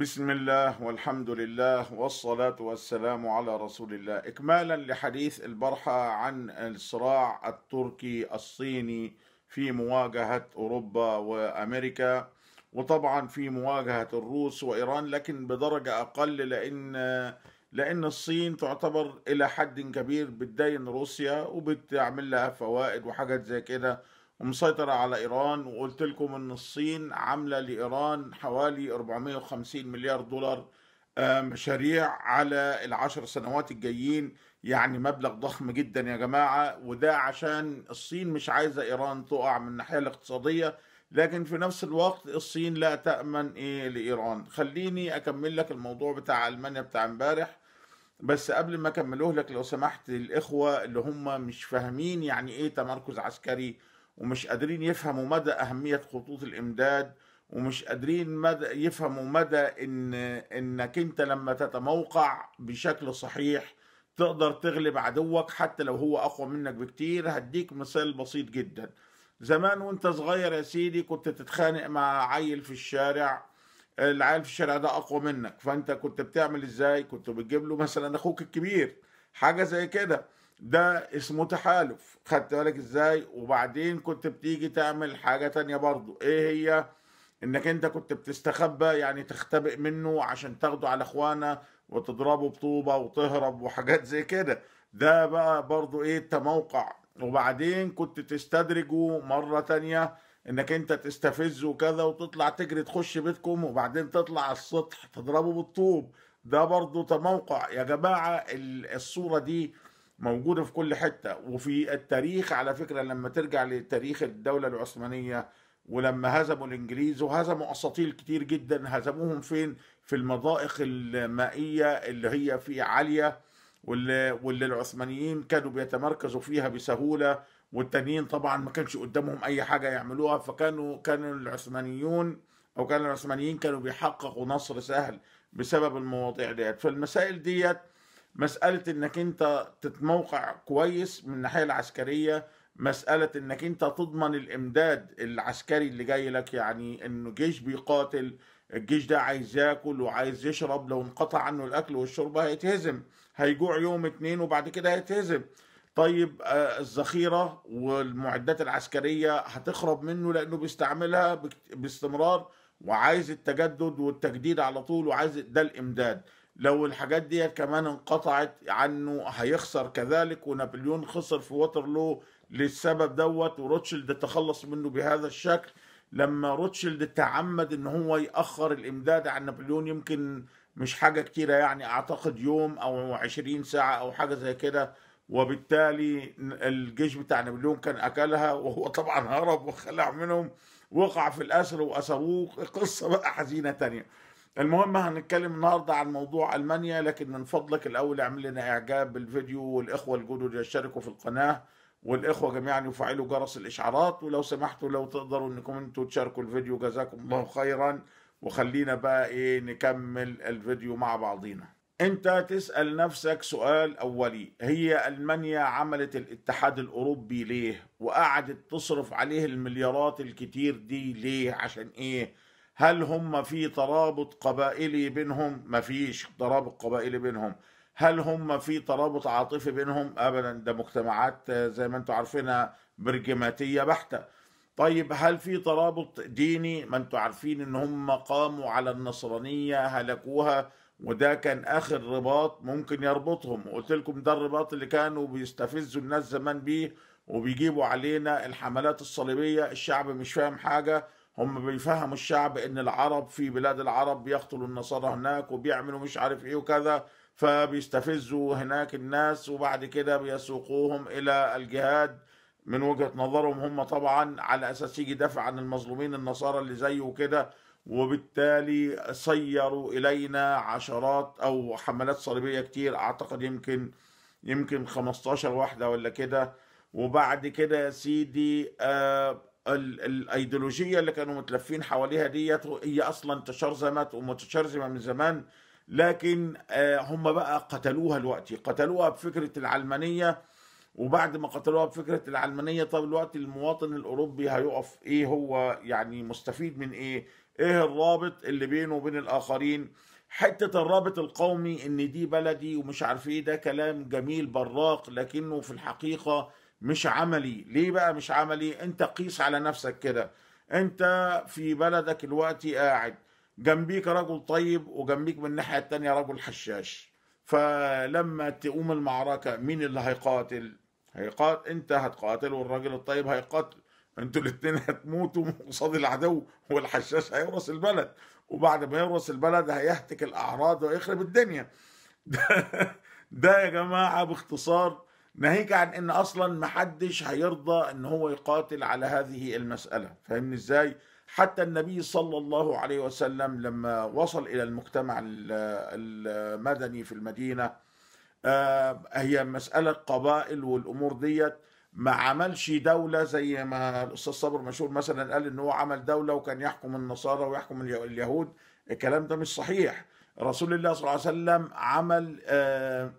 بسم الله والحمد لله والصلاة والسلام على رسول الله إكمالا لحديث البرحة عن الصراع التركي الصيني في مواجهة أوروبا وأمريكا وطبعا في مواجهة الروس وإيران لكن بدرجة أقل لأن لأن الصين تعتبر إلى حد كبير بتدين روسيا وبتعمل لها فوائد وحاجات زي كده ومسيطرة على إيران وقلت لكم إن الصين عاملة لإيران حوالي 450 مليار دولار آه، مشاريع على العشر سنوات الجايين يعني مبلغ ضخم جدا يا جماعة وده عشان الصين مش عايزة إيران تقع من الناحية الاقتصادية لكن في نفس الوقت الصين لا تأمن إيه لإيران خليني أكمل لك الموضوع بتاع ألمانيا بتاع امبارح بس قبل ما أكمله لك لو سمحت الإخوة اللي هم مش فاهمين يعني إيه تمركز عسكري ومش قادرين يفهموا مدى أهمية خطوط الإمداد ومش قادرين مدى يفهموا مدى إن إنك أنت لما تتموقع بشكل صحيح تقدر تغلب عدوك حتى لو هو أقوى منك بكتير هديك مثال بسيط جدا زمان وانت صغير يا سيدي كنت تتخانق مع عيل في الشارع العيال في الشارع ده اقوى منك فانت كنت بتعمل ازاي كنت بتجيب له مثلا اخوك الكبير حاجه زي كده ده اسمه تحالف خدت بالك ازاي وبعدين كنت بتيجي تعمل حاجه تانية برضو ايه هي انك انت كنت بتستخبى يعني تختبئ منه عشان تاخده على اخوانا وتضربه بطوبه وتهرب وحاجات زي كده ده بقى برضو ايه التموقع وبعدين كنت تستدرجه مره تانية انك انت تستفزه وكذا وتطلع تجري تخش بيتكم وبعدين تطلع على السطح تضربه بالطوب ده برضو تموقع يا جماعه الصوره دي موجودة في كل حتة وفي التاريخ على فكرة لما ترجع لتاريخ الدولة العثمانية ولما هزموا الإنجليز وهزموا أساطيل كتير جدا هزموهم فين؟ في المضائق المائية اللي هي في عالية واللي, واللي العثمانيين كانوا بيتمركزوا فيها بسهولة والتانيين طبعا ما كانش قدامهم أي حاجة يعملوها فكانوا كانوا العثمانيون أو كان العثمانيين كانوا بيحققوا نصر سهل بسبب المواضيع ديت فالمسائل ديت مساله انك انت تتموقع كويس من الناحيه العسكريه مساله انك انت تضمن الامداد العسكري اللي جاي لك يعني انه جيش بيقاتل الجيش ده عايز ياكل وعايز يشرب لو انقطع عنه الاكل والشرب هيتهزم هيجوع يوم اتنين وبعد كده هيتهزم طيب آه، الذخيره والمعدات العسكريه هتخرب منه لانه بيستعملها باستمرار وعايز التجدد والتجديد على طول وعايز ده الامداد لو الحاجات دي كمان انقطعت عنه هيخسر كذلك ونابليون خسر في واترلو للسبب دوت وروتشيلد تخلص منه بهذا الشكل لما روتشيلد تعمد ان هو ياخر الامداد عن نابليون يمكن مش حاجه كتيره يعني اعتقد يوم او 20 ساعه او حاجه زي كده وبالتالي الجيش بتاع نابليون كان اكلها وهو طبعا هرب وخلع منهم وقع في الاسر واسروه قصه بقى حزينه تانيه المهم هنتكلم النهارده عن موضوع المانيا لكن من فضلك الاول اعمل لنا اعجاب بالفيديو والاخوه الجدد يشتركوا في القناه والاخوه جميعا يفعلوا جرس الاشعارات ولو سمحتوا لو تقدروا انكم انتم تشاركوا الفيديو جزاكم الله خيرا وخلينا بقى ايه نكمل الفيديو مع بعضينا انت تسال نفسك سؤال اولي هي المانيا عملت الاتحاد الاوروبي ليه وقعدت تصرف عليه المليارات الكتير دي ليه عشان ايه هل هم في ترابط قبائلي بينهم ما فيش ترابط قبائلي بينهم هل هم في ترابط عاطفي بينهم ابدا ده مجتمعات زي ما انتم عارفينها برجماتيه بحته طيب هل في ترابط ديني ما انتم عارفين ان هم قاموا على النصرانيه هلكوها وده كان اخر رباط ممكن يربطهم قلت لكم ده الرباط اللي كانوا بيستفزوا الناس زمان بيه وبيجيبوا علينا الحملات الصليبيه الشعب مش فاهم حاجه هم بيفهموا الشعب ان العرب في بلاد العرب بيقتلوا النصارى هناك وبيعملوا مش عارف ايه وكذا فبيستفزوا هناك الناس وبعد كده بيسوقوهم الى الجهاد من وجهة نظرهم هم طبعا على اساس يجي دفع عن المظلومين النصارى اللي زيه وكده وبالتالي سيروا الينا عشرات او حملات صليبية كتير اعتقد يمكن يمكن 15 واحدة ولا كده وبعد كده يا سيدي آه الايديولوجيه اللي كانوا متلفين حواليها ديت هي اصلا تشرزمت ومتشرزمه من زمان لكن آه، هم بقى قتلوها الوقت قتلوها بفكره العلمانيه وبعد ما قتلوها بفكره العلمانيه طب الوقت المواطن الاوروبي هيقف ايه هو يعني مستفيد من ايه؟ ايه الرابط اللي بينه وبين الاخرين؟ حته الرابط القومي ان دي بلدي ومش عارف ايه ده كلام جميل براق لكنه في الحقيقه مش عملي ليه بقى مش عملي انت قيس على نفسك كده انت في بلدك الوقت قاعد جنبيك رجل طيب وجنبيك من الناحية التانية رجل حشاش فلما تقوم المعركة مين اللي هيقاتل هيقاتل انت هتقاتل والراجل الطيب هيقاتل انتوا الاتنين هتموتوا قصاد العدو والحشاش هيورث البلد وبعد ما يورث البلد هيهتك الاعراض ويخرب الدنيا ده, ده يا جماعة باختصار ناهيك عن يعني ان اصلا محدش هيرضى ان هو يقاتل على هذه المسألة فاهمني ازاي حتى النبي صلى الله عليه وسلم لما وصل الى المجتمع المدني في المدينة آه، هي مسألة قبائل والامور ديت ما عملش دولة زي ما الأستاذ صابر مشهور مثلا قال إن هو عمل دولة وكان يحكم النصارى ويحكم اليهود الكلام ده مش صحيح رسول الله صلى الله عليه وسلم عمل آه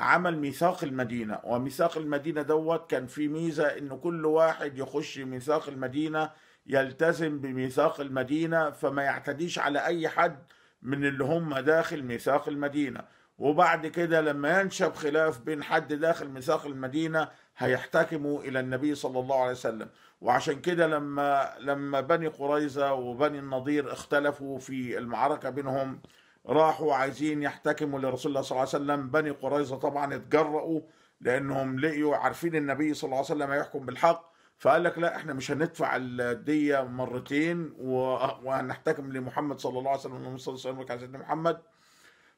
عمل ميثاق المدينة وميثاق المدينة دوت كان في ميزة إن كل واحد يخش ميثاق المدينة يلتزم بميثاق المدينة فما يعتديش على أي حد من اللي هم داخل ميثاق المدينة وبعد كده لما ينشب خلاف بين حد داخل ميثاق المدينة هيحتكموا إلى النبي صلى الله عليه وسلم وعشان كده لما لما بني قريظة وبني النضير اختلفوا في المعركة بينهم راحوا عايزين يحتكموا لرسول الله صلى الله عليه وسلم بني قريظه طبعا اتجرأوا لانهم لقيوا عارفين النبي صلى الله عليه وسلم هيحكم بالحق فقال لك لا احنا مش هندفع الديه مرتين وهنحتكم لمحمد صلى الله عليه وسلم الله عليه وسلم على سيدنا محمد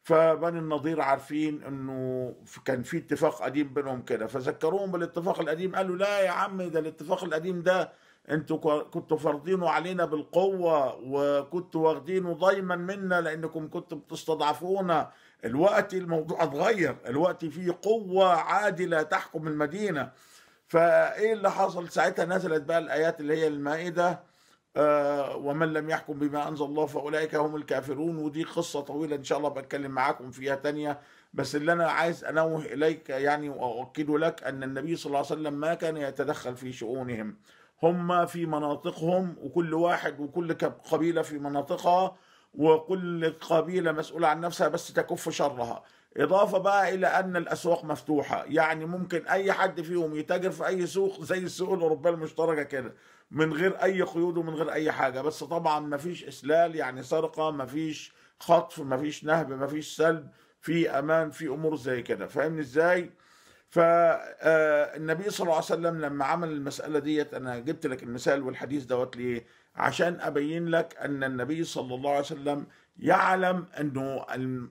فبني النضير عارفين انه كان في اتفاق قديم بينهم كده فذكروهم بالاتفاق القديم قالوا لا يا عم ده الاتفاق القديم ده انتوا كنتوا فرضينه علينا بالقوة وكنتوا واخدينه ضيما منا لانكم كنتوا بتستضعفونا الوقت الموضوع اتغير الوقت فيه قوة عادلة تحكم المدينة فايه اللي حصل ساعتها نزلت بقى الايات اللي هي المائدة آه ومن لم يحكم بما انزل الله فاولئك هم الكافرون ودي قصه طويله ان شاء الله بتكلم معاكم فيها تانية بس اللي انا عايز انوه اليك يعني واؤكد لك ان النبي صلى الله عليه وسلم ما كان يتدخل في شؤونهم هم في مناطقهم وكل واحد وكل قبيلة في مناطقها وكل قبيلة مسؤولة عن نفسها بس تكف شرها إضافة بقى إلى أن الأسواق مفتوحة يعني ممكن أي حد فيهم يتاجر في أي سوق زي السوق الأوروبية المشتركة كده من غير أي قيود ومن غير أي حاجة بس طبعا مفيش إسلال يعني سرقة مفيش خطف مفيش نهب مفيش سلب في أمان في أمور زي كده فاهمني إزاي؟ فالنبي آه، صلى الله عليه وسلم لما عمل المسألة ديت أنا جبت لك المثال والحديث دوت ليه عشان أبين لك أن النبي صلى الله عليه وسلم يعلم أنه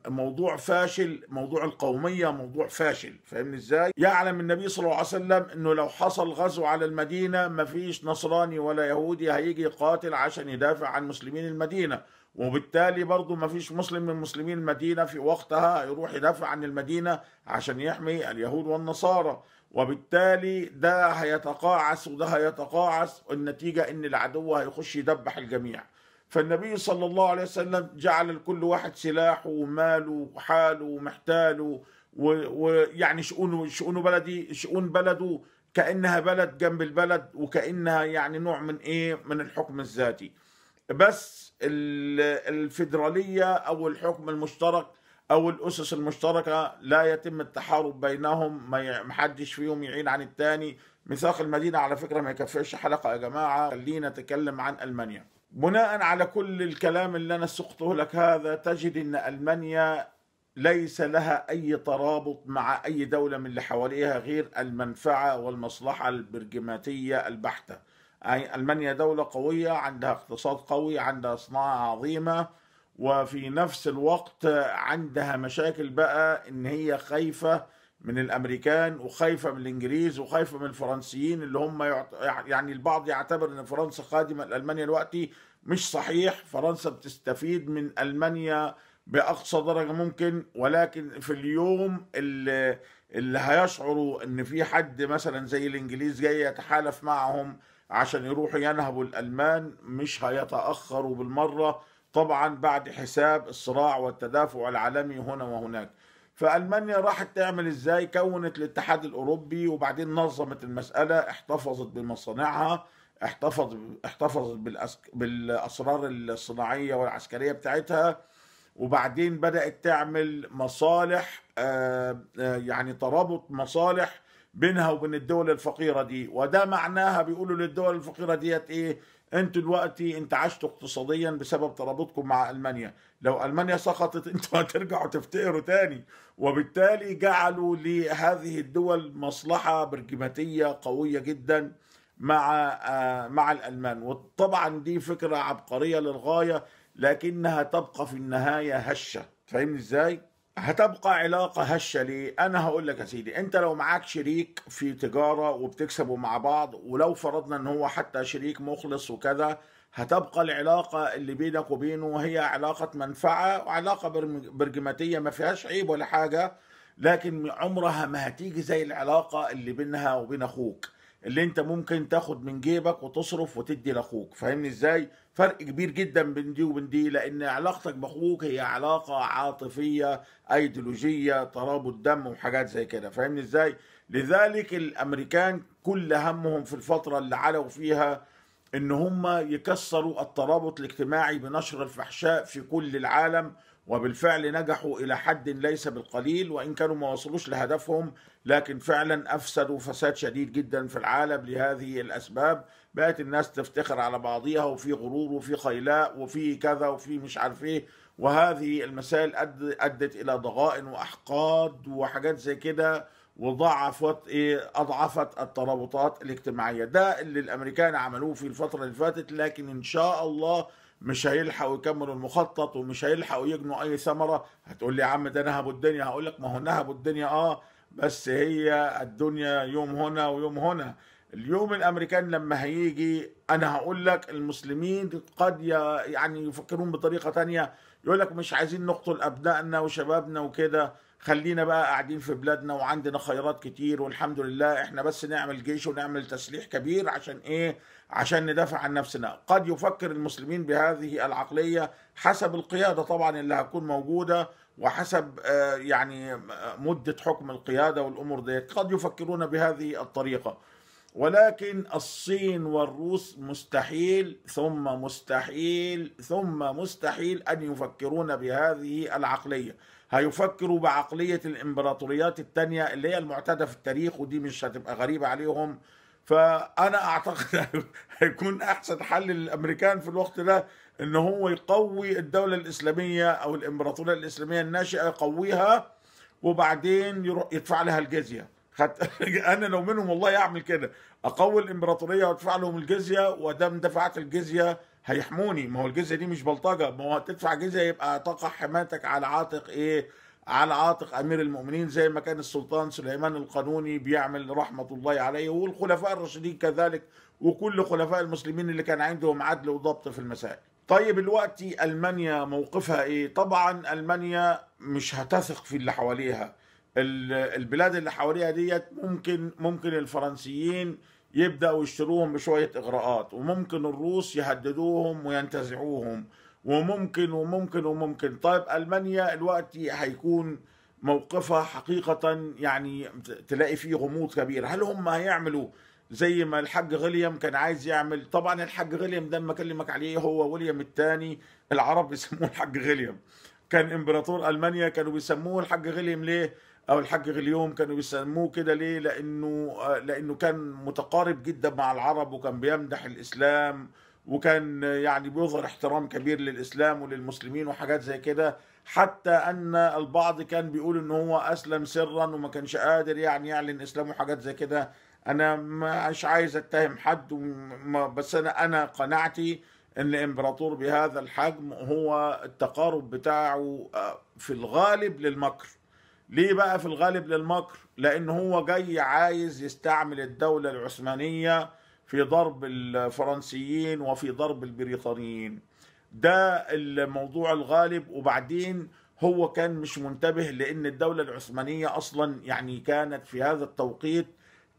الموضوع فاشل موضوع القومية موضوع فاشل فاهمني إزاي؟ يعلم النبي صلى الله عليه وسلم أنه لو حصل غزو على المدينة مفيش نصراني ولا يهودي هيجي يقاتل عشان يدافع عن مسلمين المدينة وبالتالي برضه ما فيش مسلم من مسلمين المدينة في وقتها يروح يدافع عن المدينة عشان يحمي اليهود والنصارى وبالتالي ده هيتقاعس وده هيتقاعس النتيجة ان العدو هيخش يدبح الجميع فالنبي صلى الله عليه وسلم جعل لكل واحد سلاحه وماله وحاله ومحتاله ويعني شؤونه شؤونه بلدي شؤون بلده كانها بلد جنب البلد وكانها يعني نوع من ايه من الحكم الذاتي بس الفيدرالية أو الحكم المشترك أو الأسس المشتركة لا يتم التحارب بينهم ما حدش فيهم يعين عن الثاني ميثاق المدينة على فكرة ما يكفيش حلقة يا جماعة خلينا نتكلم عن ألمانيا بناء على كل الكلام اللي أنا سقته لك هذا تجد أن ألمانيا ليس لها أي ترابط مع أي دولة من اللي حواليها غير المنفعة والمصلحة البرجماتية البحتة ألمانيا دولة قوية عندها اقتصاد قوي عندها صناعة عظيمة وفي نفس الوقت عندها مشاكل بقى إن هي خايفة من الأمريكان وخايفة من الإنجليز وخايفة من الفرنسيين اللي هم يعني البعض يعتبر إن فرنسا قادمة لألمانيا دلوقتي مش صحيح فرنسا بتستفيد من ألمانيا باقصى درجه ممكن ولكن في اليوم اللي, اللي هيشعروا ان في حد مثلا زي الانجليز جاي يتحالف معهم عشان يروحوا ينهبوا الألمان مش هيتأخروا بالمرة طبعا بعد حساب الصراع والتدافع العالمي هنا وهناك فألمانيا راحت تعمل ازاي كونت الاتحاد الأوروبي وبعدين نظمت المسألة احتفظت بمصانعها احتفظ احتفظت بالأسرار الصناعية والعسكرية بتاعتها وبعدين بدأت تعمل مصالح آه، آه، يعني ترابط مصالح بينها وبين الدول الفقيرة دي وده معناها بيقولوا للدول الفقيرة ديت ايه انتوا دلوقتي انتعشتوا اقتصاديا بسبب ترابطكم مع المانيا لو المانيا سقطت انتوا هترجعوا تفتقروا تاني وبالتالي جعلوا لهذه الدول مصلحة برجماتية قوية جدا مع آه، مع الالمان وطبعا دي فكرة عبقرية للغاية لكنها تبقى في النهاية هشة فاهمني ازاي؟ هتبقى علاقة هشة ليه؟ أنا هقول لك يا سيدي أنت لو معاك شريك في تجارة وبتكسبوا مع بعض ولو فرضنا إن هو حتى شريك مخلص وكذا هتبقى العلاقة اللي بينك وبينه هي علاقة منفعة وعلاقة برجماتية ما فيهاش عيب ولا حاجة لكن عمرها ما هتيجي زي العلاقة اللي بينها وبين أخوك اللي انت ممكن تاخد من جيبك وتصرف وتدي لاخوك فاهمني ازاي فرق كبير جدا بين دي وبين دي لان علاقتك باخوك هي علاقه عاطفيه ايديولوجيه ترابط دم وحاجات زي كده فاهمني ازاي لذلك الامريكان كل همهم في الفتره اللي علوا فيها ان هم يكسروا الترابط الاجتماعي بنشر الفحشاء في كل العالم وبالفعل نجحوا الى حد ليس بالقليل وان كانوا ما وصلوش لهدفهم لكن فعلا افسدوا فساد شديد جدا في العالم لهذه الاسباب بقت الناس تفتخر على بعضيها وفي غرور وفي خيلاء وفي كذا وفي مش عارف ايه وهذه المسائل ادت الى ضغائن واحقاد وحاجات زي كده وضعفت ايه اضعفت الترابطات الاجتماعيه ده اللي الامريكان عملوه في الفتره اللي فاتت لكن ان شاء الله مش هيلحقوا يكملوا المخطط ومش هيلحقوا يجنوا اي ثمره هتقول لي يا عم ده نهبوا الدنيا هقول لك ما هو نهبوا الدنيا اه بس هي الدنيا يوم هنا ويوم هنا اليوم الامريكان لما هيجي انا هقول لك المسلمين قد يعني يفكرون بطريقه تانية يقول لك مش عايزين نقتل ابنائنا وشبابنا وكده خلينا بقى قاعدين في بلادنا وعندنا خيرات كتير والحمد لله احنا بس نعمل جيش ونعمل تسليح كبير عشان ايه عشان ندافع عن نفسنا قد يفكر المسلمين بهذه العقليه حسب القياده طبعا اللي هتكون موجوده وحسب آه، يعني آه، مدة حكم القيادة والأمور ديت قد يفكرون بهذه الطريقة ولكن الصين والروس مستحيل ثم مستحيل ثم مستحيل أن يفكرون بهذه العقلية هيفكروا بعقلية الإمبراطوريات الثانية اللي هي المعتادة في التاريخ ودي مش هتبقى غريبة عليهم فأنا أعتقد هيكون أحسن حل للأمريكان في الوقت ده ان هو يقوي الدوله الاسلاميه او الامبراطوريه الاسلاميه الناشئه يقويها وبعدين يدفع لها الجزيه انا لو منهم والله اعمل كده اقوي الامبراطوريه وادفع لهم الجزيه ودام دفعت الجزيه هيحموني ما هو الجزيه دي مش بلطجه ما هو هتدفع جزيه يبقى تقع حمايتك على عاتق ايه على عاتق امير المؤمنين زي ما كان السلطان سليمان القانوني بيعمل رحمه الله عليه والخلفاء الراشدين كذلك وكل خلفاء المسلمين اللي كان عندهم عدل وضبط في المسائل طيب الوقت المانيا موقفها ايه طبعا المانيا مش هتثق في اللي حواليها البلاد اللي حواليها ديت ممكن ممكن الفرنسيين يبداوا يشتروهم بشويه اغراءات وممكن الروس يهددوهم وينتزعوهم وممكن وممكن وممكن طيب المانيا الوقت هيكون موقفها حقيقه يعني تلاقي فيه غموض كبير هل هم هيعملوا زي ما الحاج غليم كان عايز يعمل طبعا الحاج غليم ده لما اكلمك عليه هو وليم الثاني العرب بيسموه الحاج غليم كان امبراطور المانيا كانوا بيسموه الحاج غليم ليه او الحاج غليوم كانوا بيسموه كده ليه لانه لانه كان متقارب جدا مع العرب وكان بيمدح الاسلام وكان يعني بيظهر احترام كبير للاسلام وللمسلمين وحاجات زي كده حتى ان البعض كان بيقول ان هو اسلم سرا وما كانش قادر يعني يعلن اسلامه وحاجات زي كده انا مش عايز اتهم حد بس انا انا قناعتي ان الامبراطور بهذا الحجم هو التقارب بتاعه آه، في الغالب للمكر ليه بقى في الغالب للمكر لان هو جاي عايز يستعمل الدولة العثمانية في ضرب الفرنسيين وفي ضرب البريطانيين ده الموضوع الغالب وبعدين هو كان مش منتبه لان الدولة العثمانية اصلا يعني كانت في هذا التوقيت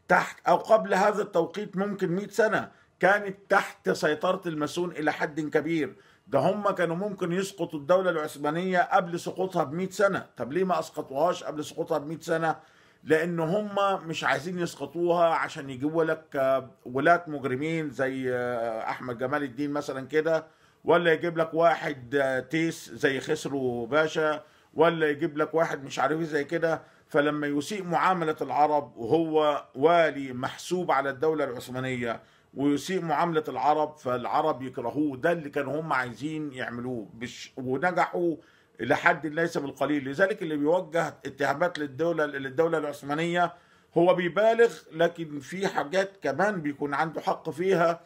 تحت أو قبل هذا التوقيت ممكن 100 سنة كانت تحت سيطرة الماسون إلى حد كبير ده هم كانوا ممكن يسقطوا الدولة العثمانية قبل سقوطها ب 100 سنة طب ليه ما أسقطوهاش قبل سقوطها ب 100 سنة لأن هم مش عايزين يسقطوها عشان يجيبوا لك آه، ولاة مجرمين زي آه، أحمد جمال الدين مثلا كده ولا يجيب لك واحد آه، تيس زي خسرو باشا ولا يجيب لك واحد مش عارف إيه زي كده فلما يسيء معاملة العرب وهو والي محسوب على الدولة العثمانية ويسيء معاملة العرب فالعرب يكرهوه ده اللي كانوا هم عايزين يعملوه بش ونجحوا لحد ليس بالقليل لذلك اللي بيوجه اتهامات للدولة للدولة العثمانية هو بيبالغ لكن في حاجات كمان بيكون عنده حق فيها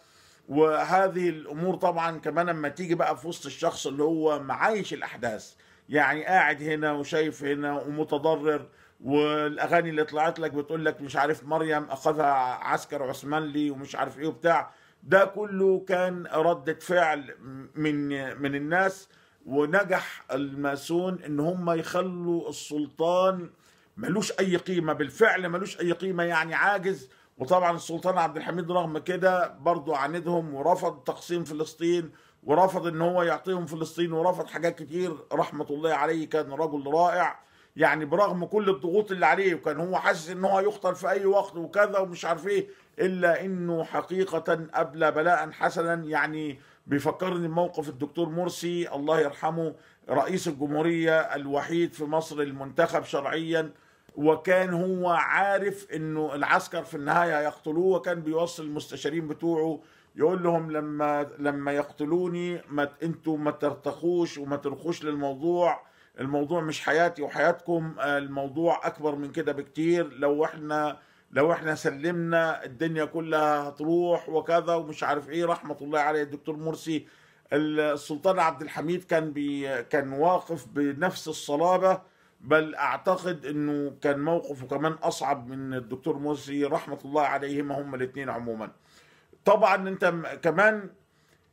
وهذه الامور طبعا كمان لما تيجي بقى في وسط الشخص اللي هو معايش الاحداث يعني قاعد هنا وشايف هنا ومتضرر والاغاني اللي طلعت لك بتقول لك مش عارف مريم اخذها عسكر عثمان لي ومش عارف ايه وبتاع ده كله كان ردة فعل من من الناس ونجح الماسون ان هم يخلوا السلطان ملوش اي قيمه بالفعل ملوش اي قيمه يعني عاجز وطبعا السلطان عبد الحميد رغم كده برضه عاندهم ورفض تقسيم فلسطين ورفض ان هو يعطيهم فلسطين ورفض حاجات كتير رحمه الله عليه كان رجل رائع يعني برغم كل الضغوط اللي عليه وكان هو حاسس ان هو هيخطر في اي وقت وكذا ومش عارف ايه الا انه حقيقه ابلى بلاء حسنا يعني بيفكرني بموقف الدكتور مرسي الله يرحمه رئيس الجمهوريه الوحيد في مصر المنتخب شرعيا وكان هو عارف انه العسكر في النهايه هيقتلوه وكان بيوصل المستشارين بتوعه يقول لهم لما لما يقتلوني ما انتوا ما ترتخوش وما ترخوش للموضوع الموضوع مش حياتي وحياتكم آه، الموضوع اكبر من كده بكتير لو احنا لو احنا سلمنا الدنيا كلها هتروح وكذا ومش عارف ايه رحمه الله عليه الدكتور مرسي السلطان عبد الحميد كان بي كان واقف بنفس الصلابه بل اعتقد انه كان موقفه كمان اصعب من الدكتور مرسي رحمه الله عليهما هما الاثنين عموما طبعا انت كمان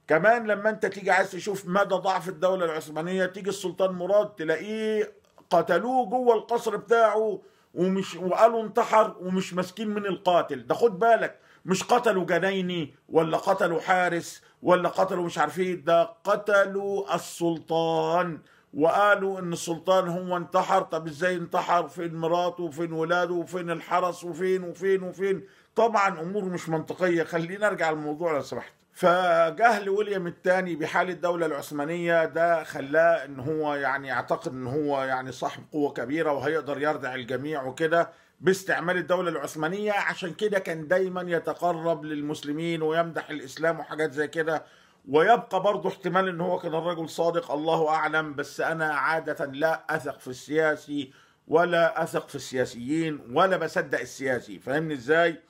كمان لما انت تيجي عايز تشوف مدى ضعف الدولة العثمانية تيجي السلطان مراد تلاقيه قتلوه جوه القصر بتاعه ومش وقالوا انتحر ومش ماسكين من القاتل ده خد بالك مش قتلوا جنايني ولا قتلوا حارس ولا قتلوا مش عارفين ايه، ده قتلوا السلطان وقالوا ان السلطان هو انتحر طب ازاي انتحر فين مراته وفين ولاده وفين الحرس وفين وفين وفين طبعا امور مش منطقيه خلينا نرجع للموضوع لو سمحت فجهل ويليام الثاني بحال الدولة العثمانية ده خلاه ان هو يعني يعتقد ان هو يعني صاحب قوة كبيرة وهيقدر يردع الجميع وكده باستعمال الدولة العثمانية عشان كده كان دايما يتقرب للمسلمين ويمدح الإسلام وحاجات زي كده ويبقى برضه احتمال ان هو كان الرجل صادق الله اعلم بس انا عادة لا اثق في السياسي ولا اثق في السياسيين ولا بصدق السياسي فاهمني ازاي؟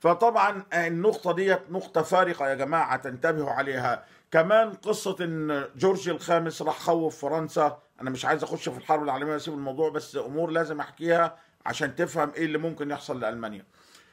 فطبعا النقطة ديت نقطة فارقة يا جماعة تنتبهوا عليها كمان قصة ان جورج الخامس راح خوف فرنسا انا مش عايز اخش في الحرب العالمية واسيب الموضوع بس امور لازم احكيها عشان تفهم ايه اللي ممكن يحصل لألمانيا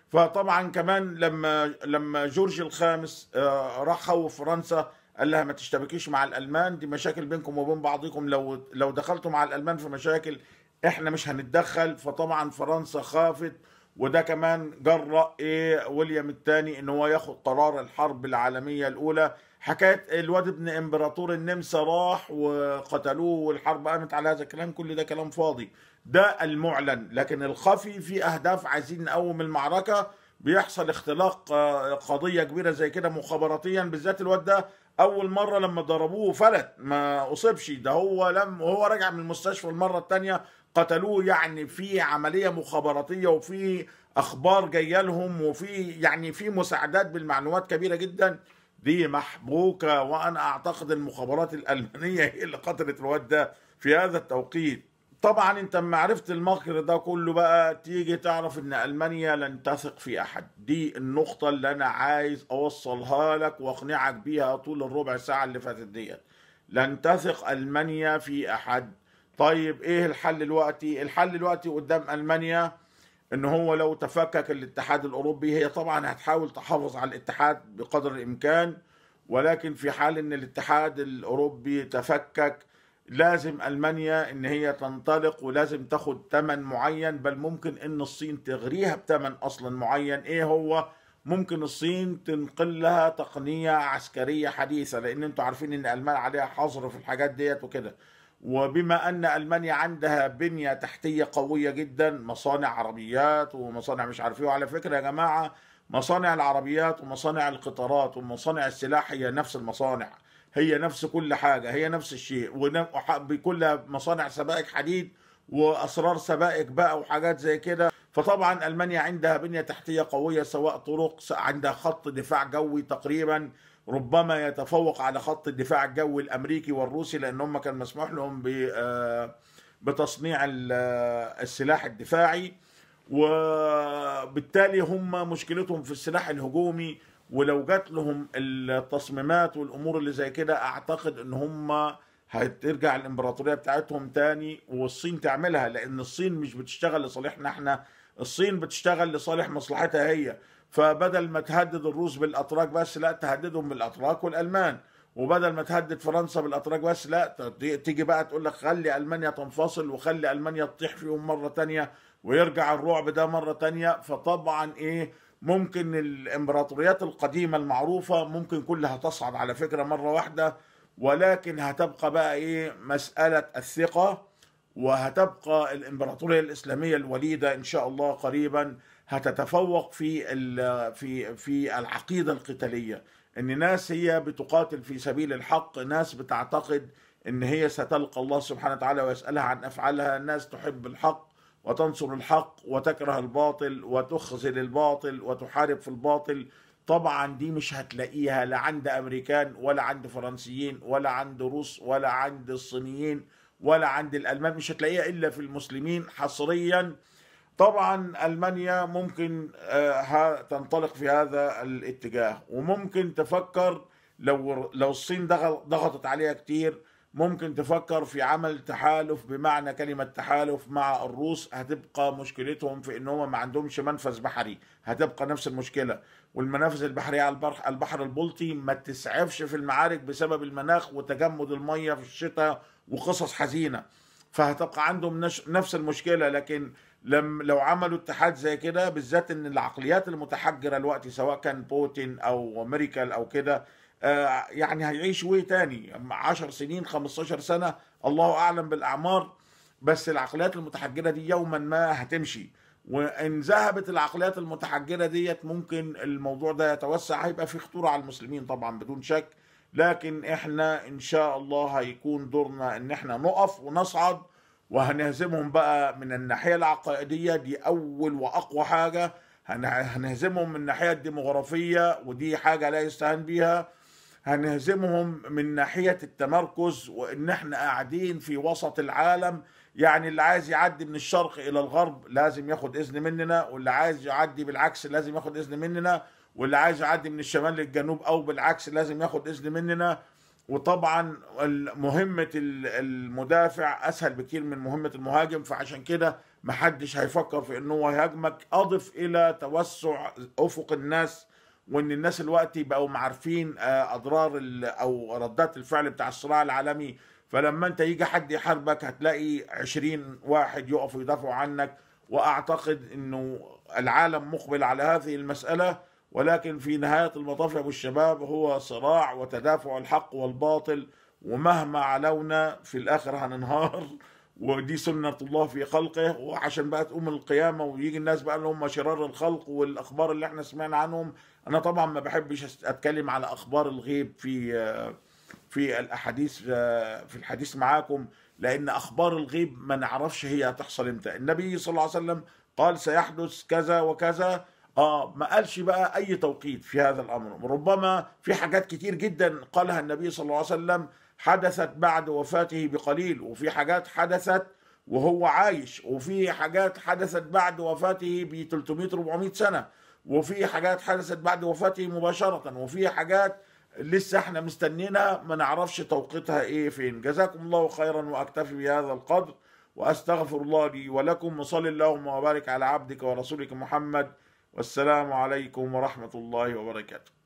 فطبعا كمان لما لما جورج الخامس آه، راح خوف فرنسا قال لها ما تشتبكيش مع الالمان دي مشاكل بينكم وبين بعضكم لو لو دخلتوا مع الالمان في مشاكل احنا مش هنتدخل فطبعا فرنسا خافت وده كمان جرأ ايه ويليام الثاني ان هو ياخد قرار الحرب العالميه الاولى حكايه الواد ابن امبراطور النمسا راح وقتلوه والحرب قامت على هذا الكلام كل ده كلام فاضي ده المعلن لكن الخفي في اهداف عايزين نقوم المعركه بيحصل اختلاق آه، قضيه كبيره زي كده مخابراتيا بالذات الواد ده اول مره لما ضربوه فلت ما اصيبش ده هو لم وهو راجع من المستشفى المره الثانيه قتلوه يعني في عملية مخابراتية وفي أخبار جاية لهم وفي يعني في مساعدات بالمعلومات كبيرة جدا دي محبوكة وأنا أعتقد المخابرات الألمانية هي اللي قتلت الواد ده في هذا التوقيت طبعا انت لما عرفت المكر ده كله بقى تيجي تعرف ان المانيا لن تثق في احد دي النقطة اللي انا عايز اوصلها لك واقنعك بيها طول الربع ساعة اللي فاتت ديت لن تثق المانيا في احد طيب ايه الحل دلوقتي الحل دلوقتي قدام المانيا ان هو لو تفكك الاتحاد الاوروبي هي طبعا هتحاول تحافظ على الاتحاد بقدر الامكان ولكن في حال ان الاتحاد الاوروبي تفكك لازم المانيا ان هي تنطلق ولازم تاخد ثمن معين بل ممكن ان الصين تغريها بثمن اصلا معين ايه هو ممكن الصين تنقل لها تقنيه عسكريه حديثه لان انتوا عارفين ان المانيا عليها حظر في الحاجات ديت وكده وبما أن ألمانيا عندها بنية تحتية قوية جدا مصانع عربيات ومصانع مش عارف ايه وعلى فكرة يا جماعة مصانع العربيات ومصانع القطارات ومصانع السلاح هي نفس المصانع هي نفس كل حاجة هي نفس الشيء وكلها مصانع سبائك حديد وأسرار سبائك بقى وحاجات زي كده فطبعا ألمانيا عندها بنية تحتية قوية سواء طرق عندها خط دفاع جوي تقريبا ربما يتفوق على خط الدفاع الجوي الامريكي والروسي لان هم كان مسموح لهم آه، بتصنيع آه، السلاح الدفاعي وبالتالي هم مشكلتهم في السلاح الهجومي ولو جات لهم التصميمات والامور اللي زي كده اعتقد ان هم هترجع الامبراطوريه بتاعتهم تاني والصين تعملها لان الصين مش بتشتغل لصالحنا احنا الصين بتشتغل لصالح مصلحتها هي فبدل ما تهدد الروس بالاتراك بس لا تهددهم بالاتراك والالمان وبدل ما تهدد فرنسا بالاتراك بس لا تيجي بقى تقول لك خلي المانيا تنفصل وخلي المانيا تطيح فيهم مره تانية ويرجع الرعب ده مره تانية فطبعا ايه ممكن الامبراطوريات القديمه المعروفه ممكن كلها تصعد على فكره مره واحده ولكن هتبقى بقى ايه مساله الثقه وهتبقى الامبراطوريه الاسلاميه الوليده ان شاء الله قريبا هتتفوق في في في العقيده القتاليه ان ناس هي بتقاتل في سبيل الحق ناس بتعتقد ان هي ستلقى الله سبحانه وتعالى ويسالها عن افعالها ناس تحب الحق وتنصر الحق وتكره الباطل وتخزي الباطل وتحارب في الباطل طبعا دي مش هتلاقيها لا عند امريكان ولا عند فرنسيين ولا عند روس ولا عند الصينيين ولا عند الألمان مش هتلاقيها إلا في المسلمين حصريا طبعا ألمانيا ممكن آه، تنطلق في هذا الاتجاه وممكن تفكر لو لو الصين ضغطت عليها كتير ممكن تفكر في عمل تحالف بمعنى كلمة تحالف مع الروس هتبقى مشكلتهم في ان هم ما عندهمش منفذ بحري هتبقى نفس المشكلة والمنافذ البحريه على البحر البحر البلطي ما تسعفش في المعارك بسبب المناخ وتجمد الميه في الشتاء وقصص حزينه فهتبقى عندهم نفس المشكله لكن لم لو عملوا اتحاد زي كده بالذات ان العقليات المتحجره الوقت سواء كان بوتين او ميريكل او كده آه، يعني هيعيشوا ايه تاني 10 سنين 15 سنه الله اعلم بالاعمار بس العقليات المتحجره دي يوما ما هتمشي وان ذهبت العقليات المتحجره ديت ممكن الموضوع ده يتوسع هيبقى في خطوره على المسلمين طبعا بدون شك لكن احنا ان شاء الله هيكون دورنا ان احنا نقف ونصعد وهنهزمهم بقى من الناحيه العقائديه دي اول واقوى حاجه هنهزمهم من الناحيه الديموغرافيه ودي حاجه لا يستهان بيها هنهزمهم من ناحيه التمركز وان احنا قاعدين في وسط العالم يعني اللي عايز يعدي من الشرق الى الغرب لازم ياخد اذن مننا واللي عايز يعدي بالعكس لازم ياخد اذن مننا واللي عايز يعدي من الشمال للجنوب او بالعكس لازم ياخد اذن مننا وطبعا مهمة المدافع اسهل بكتير من مهمة المهاجم فعشان كده محدش هيفكر في ان هو يهاجمك اضف الى توسع افق الناس وان الناس الوقت بقوا معارفين آه، اضرار او ردات الفعل بتاع الصراع العالمي فلما انت يجي حد يحاربك هتلاقي عشرين واحد يقفوا يدافعوا عنك واعتقد انه العالم مقبل على هذه المسألة ولكن في نهاية المطاف يا أبو الشباب هو صراع وتدافع الحق والباطل ومهما علونا في الآخر هننهار ودي سنة الله في خلقه وعشان بقى تقوم القيامة ويجي الناس بقى اللي هم شرار الخلق والأخبار اللي احنا سمعنا عنهم أنا طبعا ما بحبش أتكلم على أخبار الغيب في آه، في الأحاديث آه، في الحديث معاكم لأن أخبار الغيب ما نعرفش هي هتحصل إمتى النبي صلى الله عليه وسلم قال سيحدث كذا وكذا آه ما قالش بقى أي توقيت في هذا الأمر ربما في حاجات كتير جدا قالها النبي صلى الله عليه وسلم حدثت بعد وفاته بقليل وفي حاجات حدثت وهو عايش وفي حاجات حدثت بعد وفاته ب 300 400 سنه وفي حاجات حدثت بعد وفاته مباشره وفي حاجات لسه احنا مستنينا ما نعرفش توقيتها ايه فين جزاكم الله خيرا واكتفي بهذا القدر واستغفر الله لي ولكم وصل اللهم وبارك على عبدك ورسولك محمد والسلام عليكم ورحمه الله وبركاته